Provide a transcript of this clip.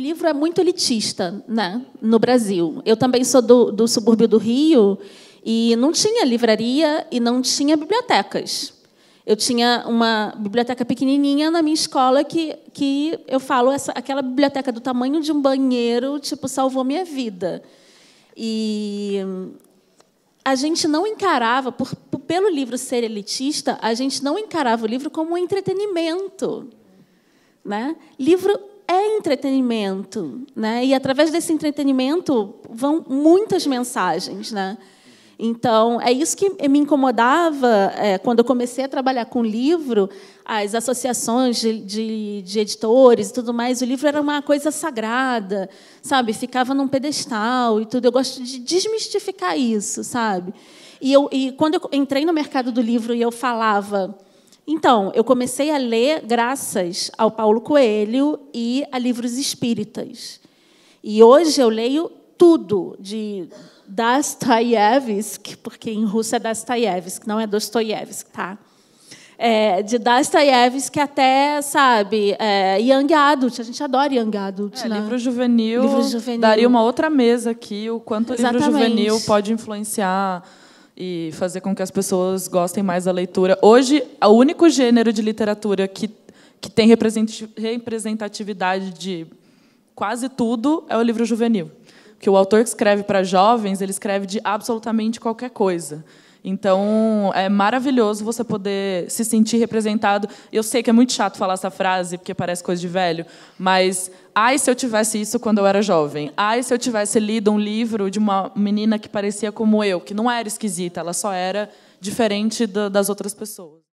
livro é muito elitista né, no Brasil. Eu também sou do, do subúrbio do Rio e não tinha livraria e não tinha bibliotecas. Eu tinha uma biblioteca pequenininha na minha escola que, que eu falo, essa, aquela biblioteca é do tamanho de um banheiro, tipo, salvou minha vida. E a gente não encarava, por, pelo livro ser elitista, a gente não encarava o livro como um entretenimento. Né? Livro é entretenimento, né? E através desse entretenimento vão muitas mensagens, né? Então, é isso que me incomodava é, quando eu comecei a trabalhar com livro, as associações de, de, de, editores e tudo mais. O livro era uma coisa sagrada, sabe? Ficava num pedestal e tudo. Eu gosto de desmistificar isso, sabe? E, eu, e quando eu entrei no mercado do livro e eu falava então, eu comecei a ler graças ao Paulo Coelho e a livros espíritas. E hoje eu leio tudo de Dostoiévski, porque em russo é Dostoiévski, não é Dostoiévski, tá? É, de Dostoiévski até, sabe, é, Young Adult. A gente adora Young Adult. É, né? livro, juvenil, livro juvenil. Daria uma outra mesa aqui o quanto o livro juvenil pode influenciar e fazer com que as pessoas gostem mais da leitura. Hoje, é o único gênero de literatura que, que tem representatividade de quase tudo é o livro juvenil. Porque o autor que escreve para jovens, ele escreve de absolutamente qualquer coisa. Então, é maravilhoso você poder se sentir representado. Eu sei que é muito chato falar essa frase, porque parece coisa de velho, mas ai se eu tivesse isso quando eu era jovem. Ai se eu tivesse lido um livro de uma menina que parecia como eu, que não era esquisita, ela só era diferente das outras pessoas.